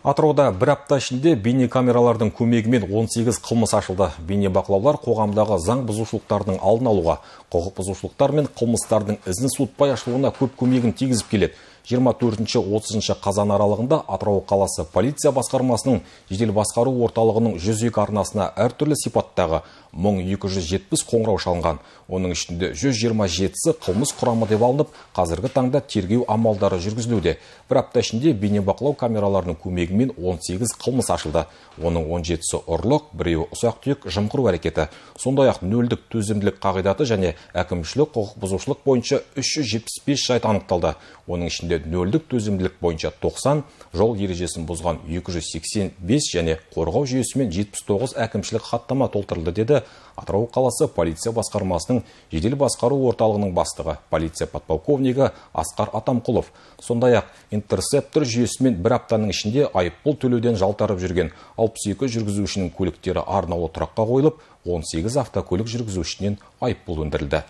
Атырауда бір апта ішінде бейнекамералардың көмегімен 18 қылмыс ашылды. Бейнебақылаулар қоғамдағы заң бұзушылықтардың алдын алуға, құқық бұзушылықтар мен қылмыстардың ізін суытпай ашылуына көп көмегін тигізіп келеді. 24-30 қазан аралығында Атырау қаласы полиция басқармасының жедел басқару орталығының 102 арнасына әртүрлі сипаттағы 1270 қоңырау шалынған. Оның ішінде 127-сі қылмыс құрамы деп алынып, қазіргі таңда тергеу амалдары жүргізілуде. Бір апта ішінде бейнебақылау камераларының көмегімен 18 қылмыс ашылды. Оның 17-сі ұрлық, біреуі ұсақ түйек жымқыру әрекеті. Сондай-ақ нөлдік төзімділік қағидаты және әкімшілік құқық бұзушылық бойынша 375 жайт анықталды. Оның ішінде нәтижесінде нөлдік төзімділік бойынша 90, жол ережесін бұзған 285 және қорғау жүйесімен 79 әкімшілік хаттама толтырылды деді Атырау қаласы полиция басқармасының жедел басқару орталығының бастығы полиция подполковнигі Асқар Атамқұлов. Сондай-ақ интерсептор жүйесімен бір аптаның ішінде айыппұл төлеуден жалтарып жүрген 62 жүргізушінің көліктері арнаулы тұраққа қойылып, 18 автокөлік жүргізушінен айыппұл өндірілді.